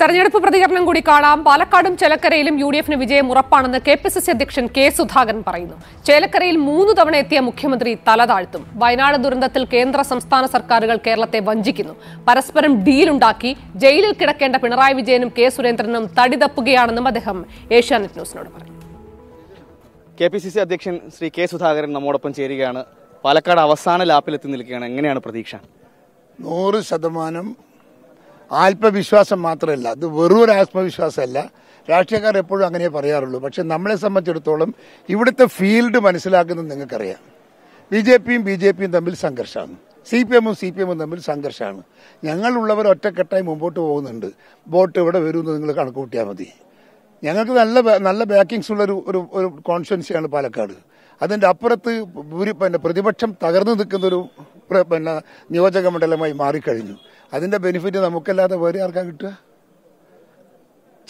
തെരഞ്ഞെടുപ്പ് പ്രതികരണം കൂടി കാണാം പാലക്കാടും ചേലക്കരയിലും യു ഡി എഫിന് വിജയം ഉറപ്പാണെന്ന് കെ പി സി സി അധ്യക്ഷൻ കെ സുധാകരൻ പറയുന്നു ചേലക്കരയിൽ മൂന്ന് തവണ എത്തിയ മുഖ്യമന്ത്രി തല താഴ്ത്തും വയനാട് ദുരന്തത്തിൽ കേന്ദ്ര സംസ്ഥാന സർക്കാരുകൾ കേരളത്തെ വഞ്ചിക്കുന്നു പരസ്പരം ഡീലുണ്ടാക്കി ജയിലിൽ കിടക്കേണ്ട പിണറായി വിജയനും കെ സുരേന്ദ്രനും തടി തപ്പുകയാണെന്നും അദ്ദേഹം ഏഷ്യാനെറ്റ് ന്യൂസിനോട് പറഞ്ഞു കെ പി സി സി അധ്യക്ഷൻ ശ്രീ കെ സുധാകരൻ നമ്മോടൊപ്പം ചേരുകയാണ് പാലക്കാട് അവസാന ലാപ്പിലെത്തി നിൽക്കുകയാണ് എങ്ങനെയാണ് പ്രതീക്ഷ നൂറ് ശതമാനം ആത്മവിശ്വാസം മാത്രമല്ല അത് വെറും ഒരു ആത്മവിശ്വാസമല്ല രാഷ്ട്രീയക്കാർ എപ്പോഴും അങ്ങനെ പറയാറുള്ളൂ പക്ഷെ നമ്മളെ സംബന്ധിച്ചിടത്തോളം ഇവിടുത്തെ ഫീൽഡ് മനസ്സിലാക്കുന്നത് നിങ്ങൾക്കറിയാം ബി ജെ പിയും ബി ജെ പിയും തമ്മിൽ സംഘർഷമാണ് സി പി എമ്മും സി പി എമ്മും തമ്മിൽ സംഘർഷമാണ് ഞങ്ങളുള്ളവർ ഒറ്റക്കെട്ടായി മുമ്പോട്ട് പോകുന്നുണ്ട് ബോട്ട് ഇവിടെ വരുമെന്ന് നിങ്ങൾ കണക്ക് കൂട്ടിയാൽ മതി ഞങ്ങൾക്ക് നല്ല നല്ല ബാക്കിങ്സ് ഉള്ള ഒരു ഒരു കോൺസ്റ്റുവൻസിയാണ് പാലക്കാട് അതിൻ്റെ അപ്പുറത്ത് പിന്നെ പ്രതിപക്ഷം തകർന്നു നിൽക്കുന്നൊരു പിന്നെ നിയോജക മണ്ഡലമായി മാറിക്കഴിഞ്ഞു അതിൻ്റെ ബെനിഫിറ്റ് നമുക്കല്ലാതെ വേറെ ആർക്കാ കിട്ടുക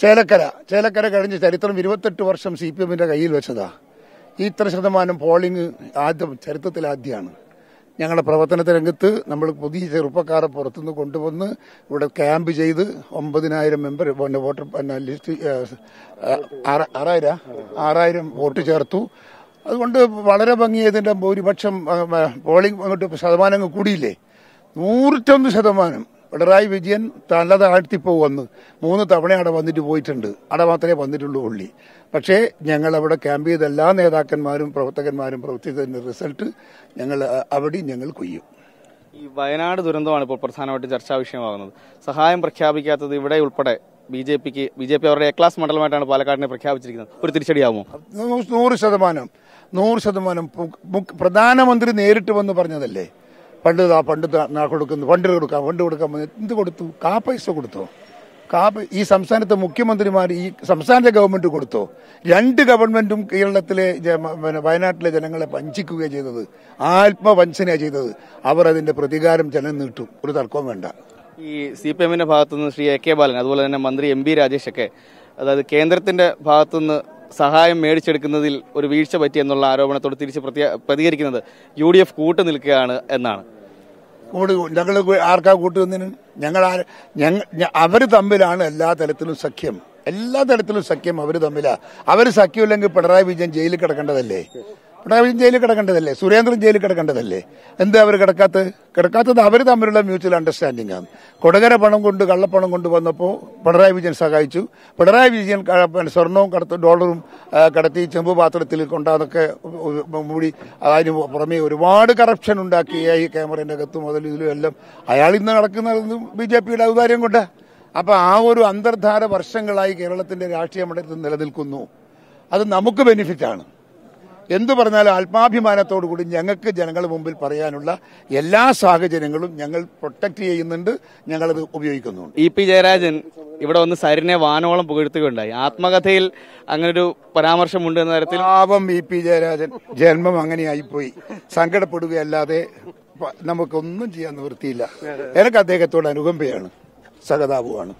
ചേലക്കര ചേലക്കര കഴിഞ്ഞ ചരിത്രം ഇരുപത്തെട്ട് വർഷം സി പി എമ്മിൻ്റെ കയ്യിൽ വെച്ചതാ ഈ ഇത്ര ശതമാനം പോളിംഗ് ആദ്യം ചരിത്രത്തിൽ ആദ്യമാണ് ഞങ്ങളുടെ പ്രവർത്തനത്തെ രംഗത്ത് നമ്മൾ പുതിയ ചെറുപ്പക്കാരെ പുറത്തുനിന്ന് കൊണ്ടുവന്ന് ഇവിടെ ക്യാമ്പ് ചെയ്ത് ഒമ്പതിനായിരം മെമ്പർ പിന്നെ വോട്ടർ പിന്നെ ലിസ്റ്റ് ആറായിരം ആറായിരം വോട്ട് ചേർത്തു അതുകൊണ്ട് വളരെ ഭംഗിയായതിൻ്റെ ഭൂരിപക്ഷം പോളിംഗ് അങ്ങോട്ട് ശതമാനം കൂടിയില്ലേ നൂറ്റൊന്ന് ശതമാനം പിണറായി വിജയൻ തല താഴ്ത്തിപ്പോ വന്ന് മൂന്ന് തവണ അവിടെ വന്നിട്ട് പോയിട്ടുണ്ട് അവിടെ മാത്രമേ വന്നിട്ടുള്ളൂ ഉള്ളി പക്ഷേ ഞങ്ങൾ അവിടെ ക്യാമ്പ് ചെയ്ത എല്ലാ നേതാക്കന്മാരും പ്രവർത്തകന്മാരും പ്രവർത്തിച്ചതിന്റെ റിസൾട്ട് ഞങ്ങൾ അവിടെ ഞങ്ങൾ കൊയ്യും ഈ വയനാട് ദുരന്തമാണ് ഇപ്പോൾ പ്രധാനമായിട്ട് ചർച്ചാ വിഷയമാകുന്നത് സഹായം പ്രഖ്യാപിക്കാത്തത് ഇവിടെ ഉൾപ്പെടെ ബി ജെ പിക്ക് ബി ജെ പി അവരുടെ എ ക്ലാസ് മണ്ഡലമായിട്ടാണ് പാലക്കാടിനെ പ്രഖ്യാപിച്ചിരിക്കുന്നത് ഒരു തിരിച്ചടിയാവുമോ നൂറ് ശതമാനം നൂറ് ശതമാനം പ്രധാനമന്ത്രി നേരിട്ട് വന്ന് പറഞ്ഞതല്ലേ പണ്ട് ആ പണ്ട് കൊടുക്കുന്നു ഫണ്ട് കൊടുക്കാം ഫണ്ട് കൊടുക്കാൻ എന്ത് കൊടുത്തു കാ പൈസ കൊടുത്തു കാ ഈ സംസ്ഥാനത്തെ മുഖ്യമന്ത്രിമാർ ഈ സംസ്ഥാനത്തെ ഗവൺമെന്റ് കൊടുത്തു രണ്ട് ഗവൺമെന്റും കേരളത്തിലെ വയനാട്ടിലെ ജനങ്ങളെ വഞ്ചിക്കുകയാണ് ചെയ്തത് ആത്മവഞ്ചനയാണ് ചെയ്തത് അവർ അതിന്റെ പ്രതികാരം ജനം നീട്ടു ഒരു തർക്കവും വേണ്ട ഈ സി പി എമ്മിന്റെ ഭാഗത്തുനിന്ന് ശ്രീ എ കെ ബാലൻ അതുപോലെ തന്നെ മന്ത്രി എം ബി രാജേഷ് ഒക്കെ അതായത് കേന്ദ്രത്തിന്റെ ഭാഗത്തുനിന്ന് സഹായം മേടിച്ചെടുക്കുന്നതിൽ ഒരു വീഴ്ച പറ്റിയെന്നുള്ള ആരോപണത്തോട് തിരിച്ച് പ്രതികരിക്കുന്നത് യു ഡി എഫ് കൂട്ടു നിൽക്കുകയാണ് എന്നാണ് ഞങ്ങൾ ആർക്കാ കൂട്ടുന്നതിന് ഞങ്ങൾ അവർ തമ്മിലാണ് എല്ലാ തലത്തിലും സഖ്യം എല്ലാ തരത്തിലും സഖ്യം അവർ തമ്മിലാണ് അവർ സഖ്യമില്ലെങ്കിൽ പിണറായി വിജയൻ ജയിലിൽ കിടക്കേണ്ടതല്ലേ പിണറായി ജയിലിൽ കിടക്കേണ്ടതല്ലേ സുരേന്ദ്രൻ ജയിലിൽ കിടക്കേണ്ടതല്ലേ എന്താ അവർ കിടക്കാത്തത് കിടക്കാത്തത് അവർ തമ്മിലുള്ള മ്യൂച്വൽ അണ്ടർസ്റ്റാൻഡിംഗ് ആണ് കൊടകര പണം കൊണ്ട് കള്ളപ്പണം കൊണ്ട് വന്നപ്പോൾ പിണറായി വിജയൻ സഹായിച്ചു പിണറായി വിജയൻ സ്വർണവും കടത്ത് ഡോളറും കടത്തി ചെമ്പ് പാത്രത്തിൽ കൊണ്ടാതൊക്കെ മൂടി അതിന് പുറമെ ഒരുപാട് കറപ്ഷൻ ഉണ്ടാക്കി ഈ ക്യാമറേൻ്റെ അകത്തും മുതൽ ഇതിലും എല്ലാം അയാൾ ഇന്ന് നടക്കുന്നതും ബി ജെ പിയുടെ ഔദാര്യം കൊണ്ട് അപ്പോൾ ആ ഒരു അന്തർധാര വർഷങ്ങളായി കേരളത്തിന്റെ രാഷ്ട്രീയ മണ്ഡലത്തിൽ നിലനിൽക്കുന്നു അത് നമുക്ക് ബെനിഫിറ്റ് ആണ് എന്തു പറഞ്ഞാലും ആത്മാഭിമാനത്തോടുകൂടി ഞങ്ങൾക്ക് ജനങ്ങളുടെ മുമ്പിൽ പറയാനുള്ള എല്ലാ സാഹചര്യങ്ങളും ഞങ്ങൾ പ്രൊട്ടക്ട് ചെയ്യുന്നുണ്ട് ഞങ്ങളത് ഉപയോഗിക്കുന്നുണ്ട് ഇ പി ജയരാജൻ ഇവിടെ വന്ന് സരിനെ വാനോളം പുകഴ്ത്തുകയുണ്ടായി ആത്മകഥയിൽ അങ്ങനൊരു പരാമർശമുണ്ട് എന്ന തരത്തിൽ പാപം ഇ പി ജയരാജൻ ജന്മം അങ്ങനെയായിപ്പോയി സങ്കടപ്പെടുകയല്ലാതെ നമുക്കൊന്നും ചെയ്യാൻ നിവൃത്തിയില്ല എനിക്ക് അദ്ദേഹത്തോട് അനുകമ്പയാണ് സഹതാപുവാണ്